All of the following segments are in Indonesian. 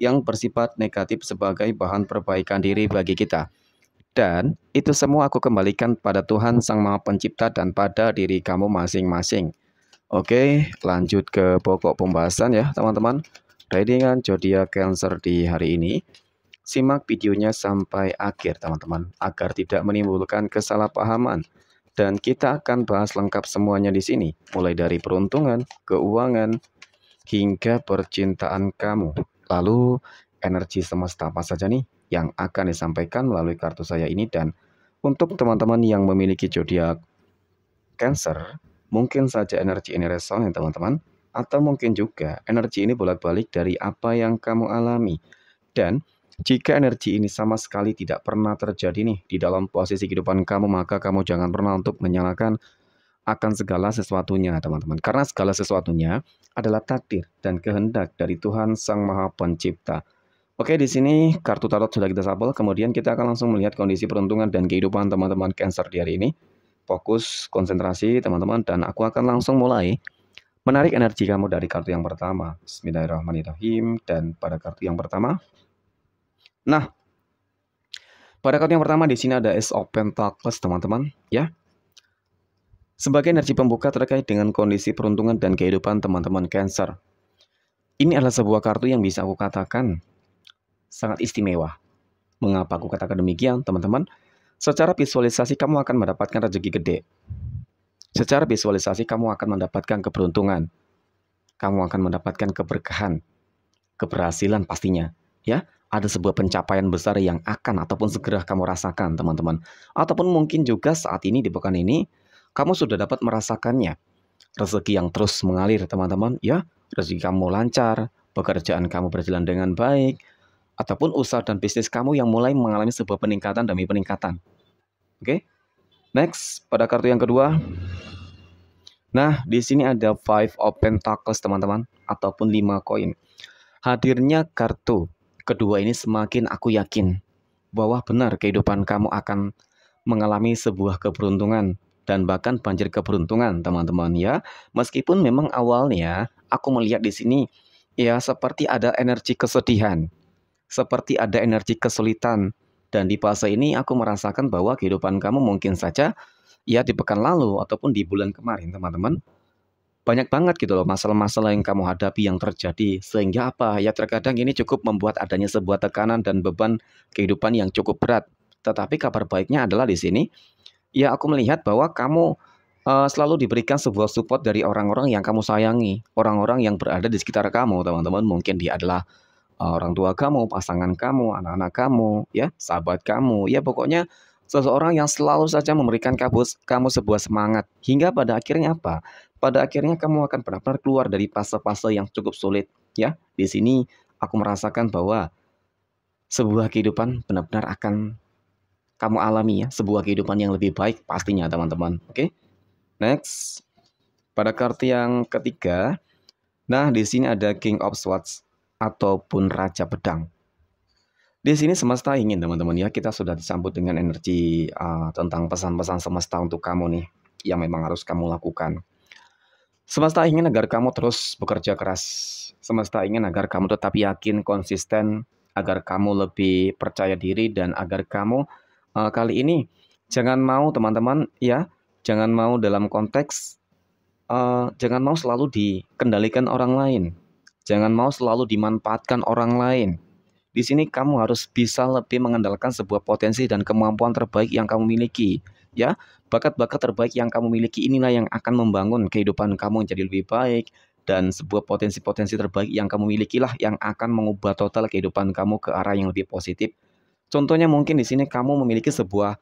yang bersifat negatif sebagai bahan perbaikan diri bagi kita. Dan itu semua aku kembalikan pada Tuhan Sang Maha Pencipta dan pada diri kamu masing-masing. Oke, lanjut ke pokok pembahasan ya, teman-teman. Readingan jodia Cancer di hari ini. Simak videonya sampai akhir, teman-teman, agar tidak menimbulkan kesalahpahaman. Dan kita akan bahas lengkap semuanya di sini, mulai dari peruntungan, keuangan, hingga percintaan kamu. Lalu energi semesta apa saja nih yang akan disampaikan melalui kartu saya ini dan untuk teman-teman yang memiliki zodiak Cancer, mungkin saja energi ini reson ya teman-teman atau mungkin juga energi ini bolak-balik dari apa yang kamu alami. Dan jika energi ini sama sekali tidak pernah terjadi nih di dalam posisi kehidupan kamu, maka kamu jangan pernah untuk menyalahkan akan segala sesuatunya, teman-teman. Karena segala sesuatunya adalah takdir dan kehendak dari Tuhan Sang Maha Pencipta. Oke, di sini kartu tarot sudah kita sapel, Kemudian kita akan langsung melihat kondisi peruntungan dan kehidupan teman-teman Cancer di hari ini. Fokus, konsentrasi, teman-teman. Dan aku akan langsung mulai menarik energi kamu dari kartu yang pertama. Bismillahirrahmanirrahim. Dan pada kartu yang pertama. Nah, pada kartu yang pertama di sini ada Ace of Pentacles, teman-teman. Ya, sebagai energi pembuka terkait dengan kondisi peruntungan dan kehidupan teman-teman Cancer. Ini adalah sebuah kartu yang bisa aku katakan sangat istimewa. Mengapa aku katakan demikian, teman-teman? Secara visualisasi kamu akan mendapatkan rezeki gede. Secara visualisasi kamu akan mendapatkan keberuntungan. Kamu akan mendapatkan keberkahan, keberhasilan pastinya, ya. Ada sebuah pencapaian besar yang akan ataupun segera kamu rasakan, teman-teman. Ataupun mungkin juga saat ini di pekan ini kamu sudah dapat merasakannya. Rezeki yang terus mengalir, teman-teman, ya. Rezeki kamu lancar, pekerjaan kamu berjalan dengan baik, ataupun usaha dan bisnis kamu yang mulai mengalami sebuah peningkatan demi peningkatan. Oke. Okay? Next, pada kartu yang kedua. Nah, di sini ada Five of Pentacles, teman-teman, ataupun lima koin. Hadirnya kartu kedua ini semakin aku yakin bahwa benar kehidupan kamu akan mengalami sebuah keberuntungan dan bahkan banjir keberuntungan, teman-teman ya. Meskipun memang awalnya ya, aku melihat di sini ya seperti ada energi kesedihan, seperti ada energi kesulitan dan di fase ini aku merasakan bahwa kehidupan kamu mungkin saja ya di pekan lalu ataupun di bulan kemarin, teman-teman. Banyak banget gitu loh masalah-masalah yang kamu hadapi yang terjadi sehingga apa? Ya terkadang ini cukup membuat adanya sebuah tekanan dan beban kehidupan yang cukup berat. Tetapi kabar baiknya adalah di sini ya aku melihat bahwa kamu uh, selalu diberikan sebuah support dari orang-orang yang kamu sayangi, orang-orang yang berada di sekitar kamu, teman-teman. Mungkin dia adalah uh, orang tua kamu, pasangan kamu, anak-anak kamu, ya, sahabat kamu. Ya, pokoknya seseorang yang selalu saja memberikan kamu, kamu sebuah semangat. Hingga pada akhirnya apa? Pada akhirnya kamu akan benar-benar keluar dari fase-fase yang cukup sulit, ya. Di sini aku merasakan bahwa sebuah kehidupan benar-benar akan kamu alami ya sebuah kehidupan yang lebih baik pastinya teman-teman. Oke. Okay? Next. Pada kartu yang ketiga, nah di sini ada King of Swords ataupun Raja Pedang. Di sini semesta ingin teman-teman ya kita sudah disambut dengan energi uh, tentang pesan-pesan semesta untuk kamu nih yang memang harus kamu lakukan. Semesta ingin agar kamu terus bekerja keras. Semesta ingin agar kamu tetap yakin, konsisten, agar kamu lebih percaya diri dan agar kamu uh, kali ini. Jangan mau teman-teman ya, jangan mau dalam konteks uh, jangan mau selalu dikendalikan orang lain. Jangan mau selalu dimanfaatkan orang lain. Di sini kamu harus bisa lebih mengandalkan sebuah potensi dan kemampuan terbaik yang kamu miliki, ya. Bakat-bakat terbaik yang kamu miliki inilah yang akan membangun kehidupan kamu menjadi lebih baik dan sebuah potensi-potensi terbaik yang kamu milikilah yang akan mengubah total kehidupan kamu ke arah yang lebih positif Contohnya mungkin di sini kamu memiliki sebuah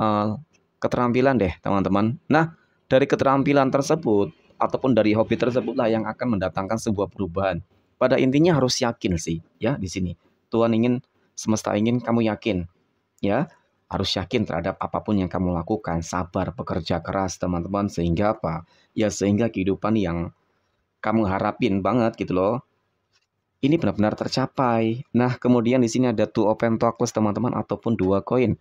uh, keterampilan deh, teman-teman. Nah, dari keterampilan tersebut ataupun dari hobi tersebutlah yang akan mendatangkan sebuah perubahan. Pada intinya harus yakin sih, ya di sini. Tuhan ingin semesta ingin kamu yakin. Ya, harus yakin terhadap apapun yang kamu lakukan, sabar, bekerja keras, teman-teman, sehingga apa? Ya sehingga kehidupan yang kamu harapin banget gitu loh ini benar-benar tercapai. Nah, kemudian di sini ada two open tokens teman-teman ataupun dua koin.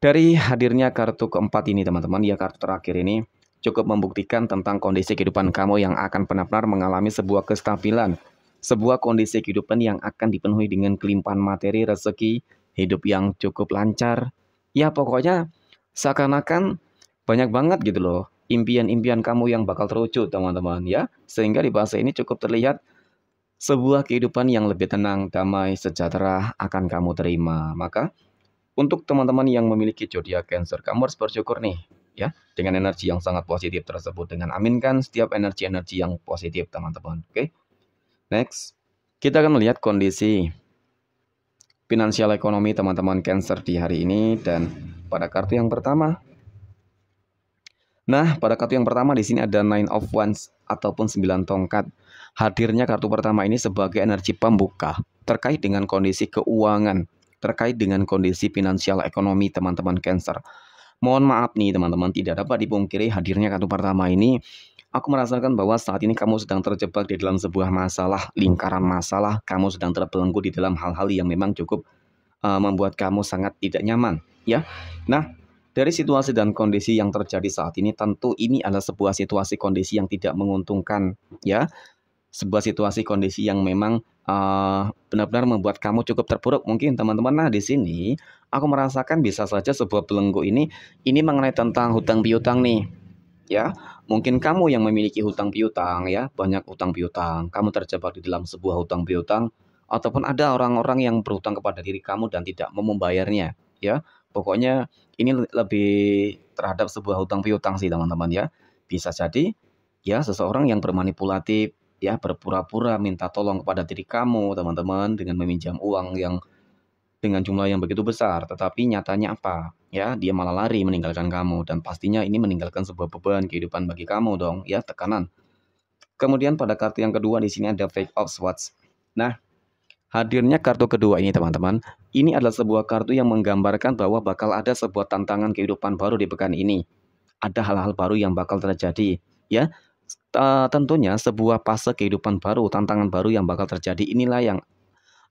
Dari hadirnya kartu keempat ini teman-teman, ya kartu terakhir ini cukup membuktikan tentang kondisi kehidupan kamu yang akan benar-benar mengalami sebuah kestabilan, sebuah kondisi kehidupan yang akan dipenuhi dengan kelimpahan materi, rezeki, hidup yang cukup lancar. Ya pokoknya seakan-akan banyak banget gitu loh impian-impian kamu yang bakal terwujud teman-teman ya. Sehingga di bahasa ini cukup terlihat sebuah kehidupan yang lebih tenang, damai, sejahtera akan kamu terima. Maka untuk teman-teman yang memiliki zodiak Cancer, kamu harus bersyukur nih ya dengan energi yang sangat positif tersebut dengan aminkan setiap energi-energi yang positif teman-teman. Oke. Next, kita akan melihat kondisi finansial ekonomi teman-teman Cancer di hari ini dan pada kartu yang pertama Nah, pada kartu yang pertama di sini ada Nine of Wands ataupun 9 tongkat hadirnya kartu pertama ini sebagai energi pembuka terkait dengan kondisi keuangan, terkait dengan kondisi finansial ekonomi teman-teman Cancer. Mohon maaf nih teman-teman, tidak dapat dipungkiri hadirnya kartu pertama ini Aku merasakan bahwa saat ini kamu sedang terjebak di dalam sebuah masalah, lingkaran masalah, kamu sedang terbelenggu di dalam hal-hal yang memang cukup uh, membuat kamu sangat tidak nyaman, ya. Nah, dari situasi dan kondisi yang terjadi saat ini tentu ini adalah sebuah situasi kondisi yang tidak menguntungkan, ya sebuah situasi kondisi yang memang benar eh, benar-benar membuat kamu cukup terpuruk mungkin teman-teman nah di sini aku merasakan bisa saja sebuah belenggu ini ini mengenai tentang hutang piutang nih ya mungkin kamu yang memiliki hutang piutang ya banyak hutang piutang kamu terjebak di dalam sebuah hutang piutang ataupun ada orang-orang yang berhutang kepada diri kamu dan tidak mau membayarnya ya pokoknya ini lebih terhadap sebuah hutang piutang sih teman-teman ya bisa jadi ya seseorang yang bermanipulatif ya berpura-pura minta tolong kepada diri kamu teman-teman dengan meminjam uang yang dengan jumlah yang begitu besar tetapi nyatanya apa ya dia malah lari meninggalkan kamu dan pastinya ini meninggalkan sebuah beban kehidupan bagi kamu dong ya tekanan kemudian pada kartu yang kedua di sini ada fake of swords nah Hadirnya kartu kedua ini teman-teman, ini adalah sebuah kartu yang menggambarkan bahwa bakal ada sebuah tantangan kehidupan baru di pekan ini. Ada hal-hal baru yang bakal terjadi, ya uh, tentunya sebuah fase kehidupan baru, tantangan baru yang bakal terjadi inilah yang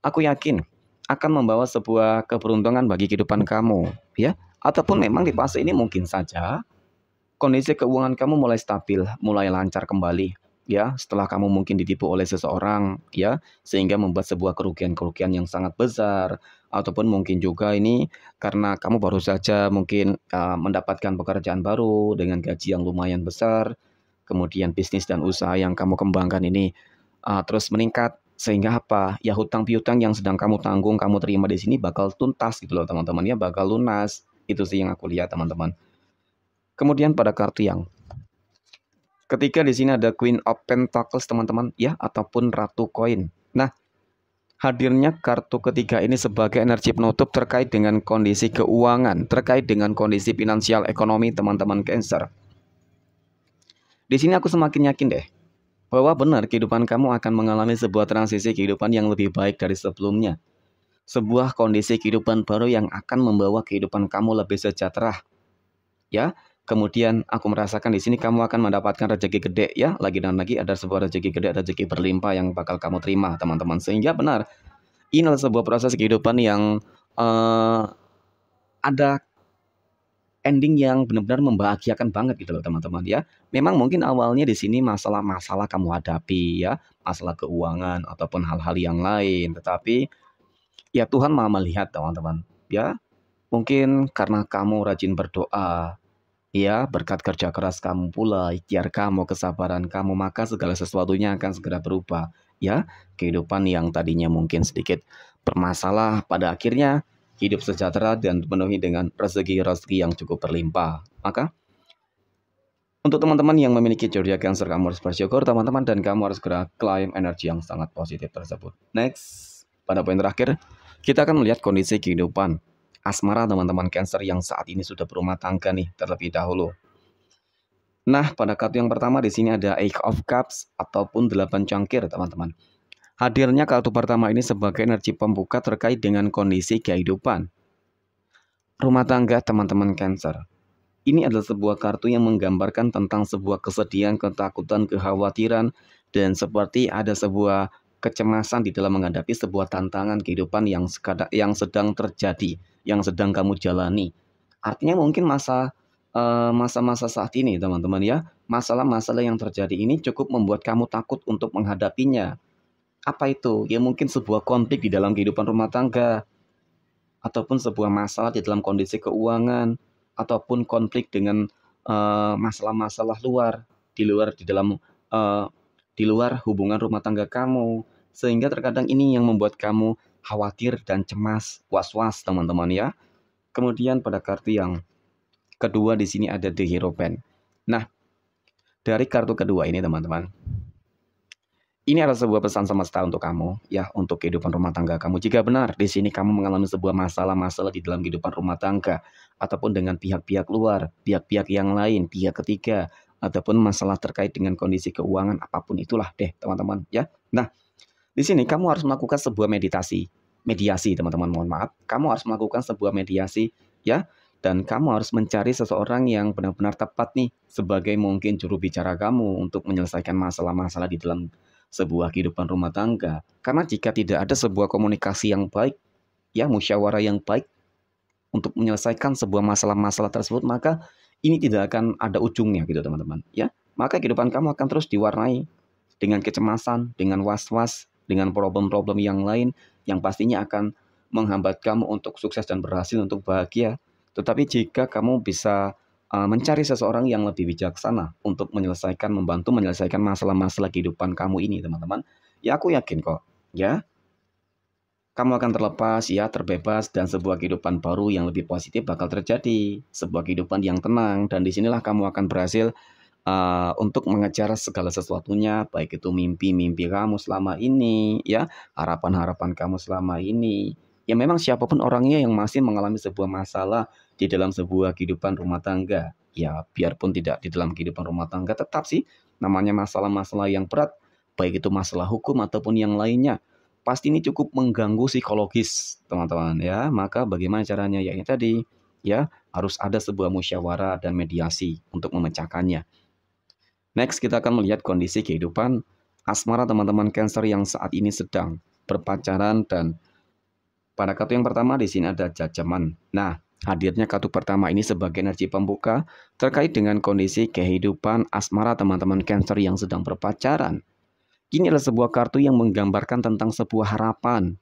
aku yakin akan membawa sebuah keberuntungan bagi kehidupan kamu, ya. Ataupun memang di fase ini mungkin saja kondisi keuangan kamu mulai stabil, mulai lancar kembali, ya. Setelah kamu mungkin ditipu oleh seseorang, ya, sehingga membuat sebuah kerugian-kerugian yang sangat besar ataupun mungkin juga ini karena kamu baru saja mungkin uh, mendapatkan pekerjaan baru dengan gaji yang lumayan besar kemudian bisnis dan usaha yang kamu kembangkan ini uh, terus meningkat sehingga apa ya hutang piutang yang sedang kamu tanggung kamu terima di sini bakal tuntas gitu loh teman-teman ya bakal lunas itu sih yang aku lihat teman-teman kemudian pada kartu yang ketika di sini ada Queen of Pentacles teman-teman ya ataupun Ratu Koin nah hadirnya kartu ketiga ini sebagai energi penutup terkait dengan kondisi keuangan, terkait dengan kondisi finansial ekonomi teman-teman Cancer. Di sini aku semakin yakin deh bahwa benar kehidupan kamu akan mengalami sebuah transisi kehidupan yang lebih baik dari sebelumnya. Sebuah kondisi kehidupan baru yang akan membawa kehidupan kamu lebih sejahtera. Ya, kemudian aku merasakan di sini kamu akan mendapatkan rezeki gede ya. Lagi dan lagi ada sebuah rezeki gede, rezeki berlimpah yang bakal kamu terima, teman-teman. Sehingga benar, ini adalah sebuah proses kehidupan yang uh, ada ending yang benar-benar membahagiakan banget gitu loh teman-teman ya. Memang mungkin awalnya di sini masalah-masalah kamu hadapi ya, masalah keuangan ataupun hal-hal yang lain, tetapi ya Tuhan mau melihat teman-teman ya. Mungkin karena kamu rajin berdoa, ya berkat kerja keras kamu pula, ikhtiar kamu, kesabaran kamu, maka segala sesuatunya akan segera berubah ya. Kehidupan yang tadinya mungkin sedikit bermasalah pada akhirnya hidup sejahtera dan dipenuhi dengan rezeki-rezeki yang cukup berlimpah. Maka untuk teman-teman yang memiliki ceria cancer, kamu harus bersyukur teman-teman dan kamu harus segera klaim energi yang sangat positif tersebut. Next, pada poin terakhir, kita akan melihat kondisi kehidupan asmara teman-teman cancer yang saat ini sudah berumah tangga nih terlebih dahulu. Nah, pada kartu yang pertama di sini ada Eight of Cups ataupun delapan cangkir, teman-teman. Hadirnya kartu pertama ini sebagai energi pembuka terkait dengan kondisi kehidupan. Rumah tangga teman-teman Cancer. Ini adalah sebuah kartu yang menggambarkan tentang sebuah kesedihan, ketakutan, kekhawatiran, dan seperti ada sebuah kecemasan di dalam menghadapi sebuah tantangan kehidupan yang yang sedang terjadi, yang sedang kamu jalani. Artinya mungkin masa eh, masa-masa saat ini, teman-teman ya, masalah-masalah yang terjadi ini cukup membuat kamu takut untuk menghadapinya apa itu? Ya mungkin sebuah konflik di dalam kehidupan rumah tangga, ataupun sebuah masalah di dalam kondisi keuangan, ataupun konflik dengan eh, masalah-masalah uh, luar di luar di dalam uh, di luar hubungan rumah tangga kamu, sehingga terkadang ini yang membuat kamu khawatir dan cemas, was-was teman-teman ya. Kemudian pada kartu yang kedua di sini ada The Hero Pen. Nah, dari kartu kedua ini teman-teman, ini adalah sebuah pesan semesta untuk kamu, ya, untuk kehidupan rumah tangga kamu. Jika benar di sini kamu mengalami sebuah masalah-masalah di dalam kehidupan rumah tangga, ataupun dengan pihak-pihak luar, pihak-pihak yang lain, pihak ketiga, ataupun masalah terkait dengan kondisi keuangan, apapun itulah deh, teman-teman, ya. Nah, di sini kamu harus melakukan sebuah meditasi, mediasi, teman-teman, mohon maaf. Kamu harus melakukan sebuah mediasi, ya, dan kamu harus mencari seseorang yang benar-benar tepat nih sebagai mungkin juru bicara kamu untuk menyelesaikan masalah-masalah di dalam sebuah kehidupan rumah tangga. Karena jika tidak ada sebuah komunikasi yang baik, ya musyawarah yang baik untuk menyelesaikan sebuah masalah-masalah tersebut, maka ini tidak akan ada ujungnya gitu teman-teman. Ya, maka kehidupan kamu akan terus diwarnai dengan kecemasan, dengan was-was, dengan problem-problem yang lain yang pastinya akan menghambat kamu untuk sukses dan berhasil untuk bahagia. Tetapi jika kamu bisa Eh, mencari seseorang yang lebih bijaksana untuk menyelesaikan membantu menyelesaikan masalah-masalah kehidupan kamu ini teman-teman ya aku yakin kok ya kamu akan terlepas ya terbebas dan sebuah kehidupan baru yang lebih positif bakal terjadi sebuah kehidupan yang tenang dan disinilah kamu akan berhasil Uh, untuk mengejar segala sesuatunya baik itu mimpi-mimpi kamu selama ini ya harapan-harapan kamu selama ini ya memang siapapun orangnya yang masih mengalami sebuah masalah di dalam sebuah kehidupan rumah tangga. Ya, biarpun tidak di dalam kehidupan rumah tangga, tetap sih namanya masalah-masalah yang berat, baik itu masalah hukum ataupun yang lainnya. Pasti ini cukup mengganggu psikologis, teman-teman ya. Maka bagaimana caranya? Ya ini tadi, ya harus ada sebuah musyawarah dan mediasi untuk memecahkannya. Next kita akan melihat kondisi kehidupan asmara teman-teman Cancer yang saat ini sedang berpacaran dan pada kartu yang pertama di sini ada jajaman. Nah, Hadirnya kartu pertama ini sebagai energi pembuka terkait dengan kondisi kehidupan asmara teman-teman Cancer yang sedang berpacaran. Ini adalah sebuah kartu yang menggambarkan tentang sebuah harapan.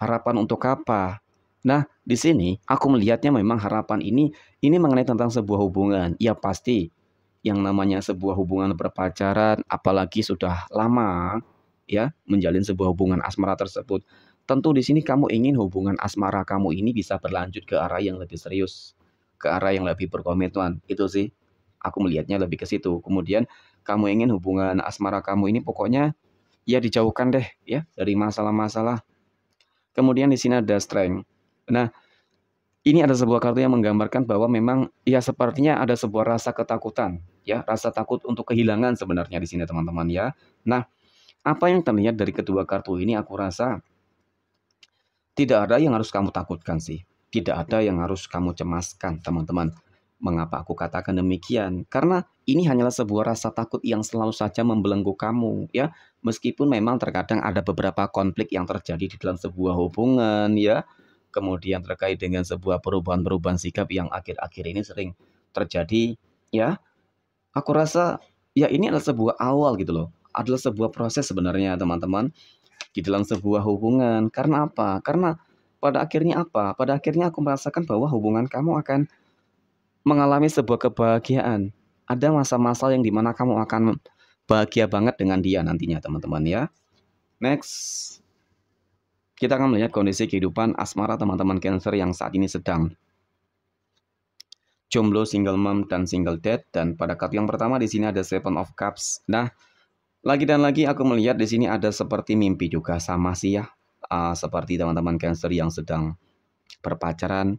Harapan untuk apa? Nah, di sini aku melihatnya memang harapan ini ini mengenai tentang sebuah hubungan. Ya pasti yang namanya sebuah hubungan berpacaran apalagi sudah lama ya menjalin sebuah hubungan asmara tersebut. Tentu di sini kamu ingin hubungan asmara kamu ini bisa berlanjut ke arah yang lebih serius, ke arah yang lebih berkomitmen. Itu sih aku melihatnya lebih ke situ. Kemudian kamu ingin hubungan asmara kamu ini pokoknya ya dijauhkan deh ya dari masalah-masalah. Kemudian di sini ada strength. Nah, ini ada sebuah kartu yang menggambarkan bahwa memang ya sepertinya ada sebuah rasa ketakutan, ya, rasa takut untuk kehilangan sebenarnya di sini teman-teman ya. Nah, apa yang terlihat dari kedua kartu ini aku rasa tidak ada yang harus kamu takutkan sih. Tidak ada yang harus kamu cemaskan, teman-teman. Mengapa aku katakan demikian? Karena ini hanyalah sebuah rasa takut yang selalu saja membelenggu kamu, ya. Meskipun memang terkadang ada beberapa konflik yang terjadi di dalam sebuah hubungan, ya. Kemudian terkait dengan sebuah perubahan-perubahan sikap yang akhir-akhir ini sering terjadi, ya. Aku rasa ya ini adalah sebuah awal gitu loh adalah sebuah proses sebenarnya teman-teman di dalam sebuah hubungan. Karena apa? Karena pada akhirnya apa? Pada akhirnya aku merasakan bahwa hubungan kamu akan mengalami sebuah kebahagiaan. Ada masa-masa yang dimana kamu akan bahagia banget dengan dia nantinya teman-teman ya. Next. Kita akan melihat kondisi kehidupan asmara teman-teman cancer yang saat ini sedang jomblo, single mom, dan single dad. Dan pada kartu yang pertama di sini ada Seven of Cups. Nah, lagi dan lagi aku melihat di sini ada seperti mimpi juga sama sih ya. Uh, seperti teman-teman Cancer yang sedang berpacaran,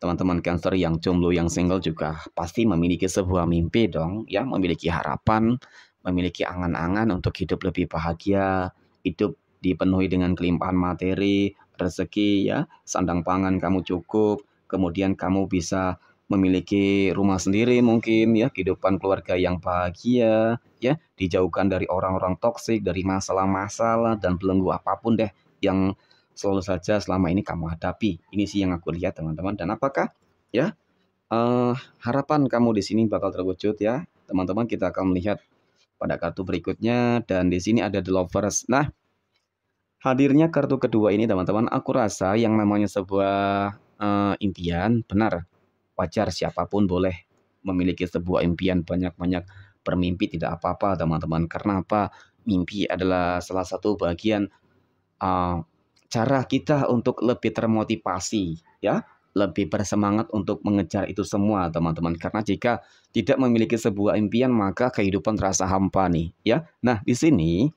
teman-teman Cancer yang jomblo yang single juga pasti memiliki sebuah mimpi dong, ya memiliki harapan, memiliki angan-angan untuk hidup lebih bahagia, hidup dipenuhi dengan kelimpahan materi, rezeki ya, sandang pangan kamu cukup, kemudian kamu bisa memiliki rumah sendiri mungkin ya, kehidupan keluarga yang bahagia ya, dijauhkan dari orang-orang toksik, dari masalah-masalah dan belenggu apapun deh yang selalu saja selama ini kamu hadapi. Ini sih yang aku lihat teman-teman dan apakah ya uh, harapan kamu di sini bakal terwujud ya. Teman-teman kita akan melihat pada kartu berikutnya dan di sini ada The Lovers. Nah, Hadirnya kartu kedua ini teman-teman aku rasa yang namanya sebuah uh, impian benar wajar siapapun boleh memiliki sebuah impian banyak-banyak bermimpi tidak apa-apa teman-teman karena apa mimpi adalah salah satu bagian uh, cara kita untuk lebih termotivasi ya lebih bersemangat untuk mengejar itu semua teman-teman karena jika tidak memiliki sebuah impian maka kehidupan terasa hampa nih ya nah di sini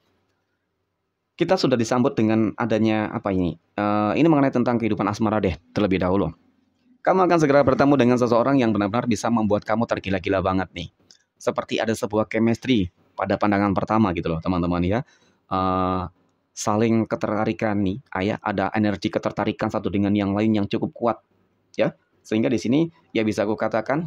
kita sudah disambut dengan adanya apa ini uh, ini mengenai tentang kehidupan asmara deh terlebih dahulu kamu akan segera bertemu dengan seseorang yang benar-benar bisa membuat kamu tergila-gila banget nih. Seperti ada sebuah chemistry pada pandangan pertama gitu loh teman-teman ya. Uh, saling ketertarikan nih, ayah ya, ada energi ketertarikan satu dengan yang lain yang cukup kuat ya. Sehingga di sini ya bisa aku katakan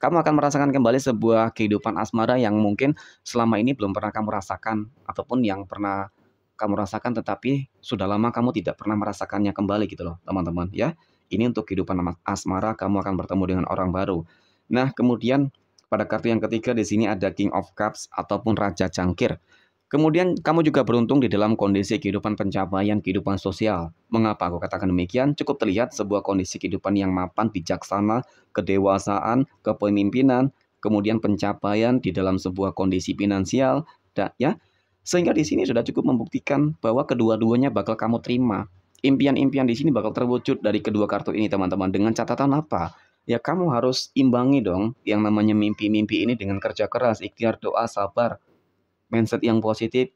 kamu akan merasakan kembali sebuah kehidupan asmara yang mungkin selama ini belum pernah kamu rasakan ataupun yang pernah kamu rasakan tetapi sudah lama kamu tidak pernah merasakannya kembali gitu loh teman-teman ya ini untuk kehidupan asmara, kamu akan bertemu dengan orang baru. Nah, kemudian pada kartu yang ketiga di sini ada King of Cups ataupun Raja Cangkir. Kemudian kamu juga beruntung di dalam kondisi kehidupan pencapaian kehidupan sosial. Mengapa aku katakan demikian? Cukup terlihat sebuah kondisi kehidupan yang mapan, bijaksana, kedewasaan, kepemimpinan, kemudian pencapaian di dalam sebuah kondisi finansial, ya. Sehingga di sini sudah cukup membuktikan bahwa kedua-duanya bakal kamu terima impian-impian di sini bakal terwujud dari kedua kartu ini teman-teman dengan catatan apa? Ya kamu harus imbangi dong yang namanya mimpi-mimpi ini dengan kerja keras, ikhtiar, doa, sabar, mindset yang positif.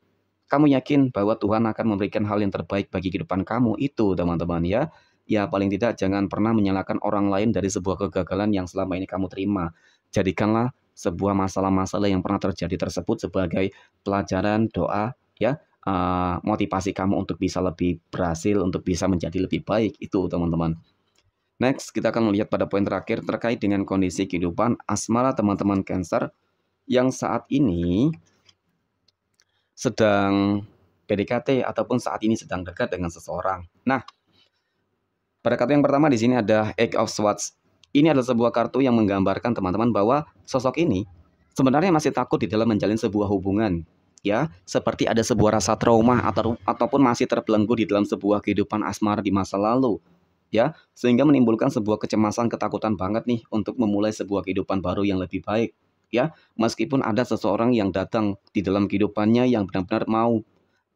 Kamu yakin bahwa Tuhan akan memberikan hal yang terbaik bagi kehidupan kamu itu teman-teman ya. Ya paling tidak jangan pernah menyalahkan orang lain dari sebuah kegagalan yang selama ini kamu terima. Jadikanlah sebuah masalah-masalah yang pernah terjadi tersebut sebagai pelajaran doa ya Eh, motivasi kamu untuk bisa lebih berhasil, untuk bisa menjadi lebih baik itu teman-teman. Next, kita akan melihat pada poin terakhir terkait dengan kondisi kehidupan asmara teman-teman Cancer yang saat ini sedang PDKT ataupun saat ini sedang dekat dengan seseorang. Nah, pada kartu yang pertama di sini ada Egg of Swords. Ini adalah sebuah kartu yang menggambarkan teman-teman bahwa sosok ini sebenarnya masih takut di dalam menjalin sebuah hubungan ya, seperti ada sebuah rasa trauma atau ataupun masih terbelenggu di dalam sebuah kehidupan asmara di masa lalu ya, sehingga menimbulkan sebuah kecemasan, ketakutan banget nih untuk memulai sebuah kehidupan baru yang lebih baik ya, meskipun ada seseorang yang datang di dalam kehidupannya yang benar-benar mau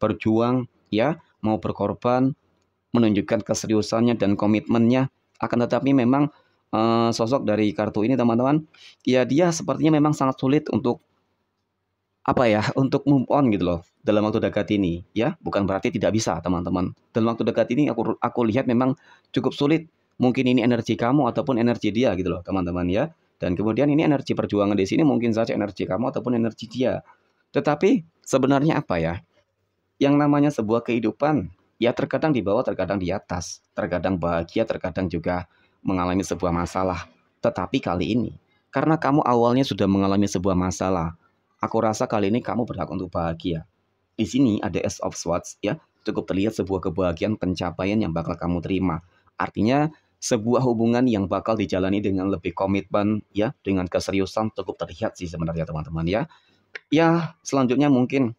berjuang ya, mau berkorban, menunjukkan keseriusannya dan komitmennya akan tetapi memang uh, sosok dari kartu ini teman-teman ya dia sepertinya memang sangat sulit untuk apa ya untuk move on gitu loh dalam waktu dekat ini ya bukan berarti tidak bisa teman-teman dalam waktu dekat ini aku aku lihat memang cukup sulit mungkin ini energi kamu ataupun energi dia gitu loh teman-teman ya dan kemudian ini energi perjuangan di sini mungkin saja energi kamu ataupun energi dia tetapi sebenarnya apa ya yang namanya sebuah kehidupan ya terkadang di bawah terkadang di atas terkadang bahagia terkadang juga mengalami sebuah masalah tetapi kali ini karena kamu awalnya sudah mengalami sebuah masalah Aku rasa kali ini kamu berhak untuk bahagia. Di sini ada S of Swords ya, cukup terlihat sebuah kebahagiaan pencapaian yang bakal kamu terima. Artinya sebuah hubungan yang bakal dijalani dengan lebih komitmen ya, dengan keseriusan cukup terlihat sih sebenarnya teman-teman ya. Ya, selanjutnya mungkin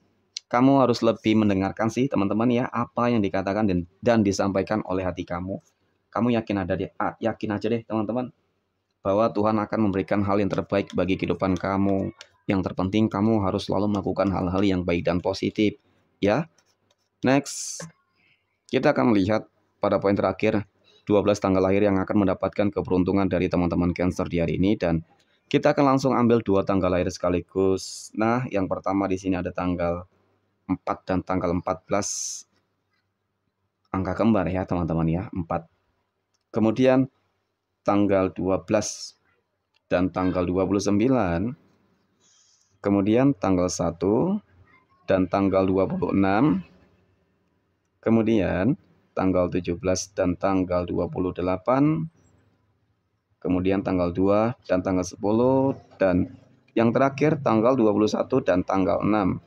kamu harus lebih mendengarkan sih teman-teman ya apa yang dikatakan dan, dan disampaikan oleh hati kamu. Kamu yakin ada deh, ah, yakin aja deh teman-teman bahwa Tuhan akan memberikan hal yang terbaik bagi kehidupan kamu. Yang terpenting kamu harus selalu melakukan hal-hal yang baik dan positif, ya. Next, kita akan melihat pada poin terakhir 12 tanggal lahir yang akan mendapatkan keberuntungan dari teman-teman Cancer di hari ini dan kita akan langsung ambil dua tanggal lahir sekaligus. Nah, yang pertama di sini ada tanggal 4 dan tanggal 14 angka kembar ya teman-teman ya 4 kemudian tanggal 12 dan tanggal 29 kemudian tanggal 1 dan tanggal 26, kemudian tanggal 17 dan tanggal 28, kemudian tanggal 2 dan tanggal 10, dan yang terakhir tanggal 21 dan tanggal 6.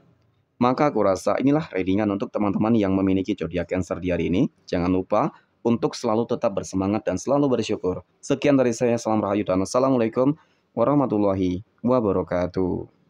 Maka aku rasa inilah readingan untuk teman-teman yang memiliki zodiak Cancer di hari ini. Jangan lupa untuk selalu tetap bersemangat dan selalu bersyukur. Sekian dari saya, salam rahayu dan assalamualaikum warahmatullahi wabarakatuh.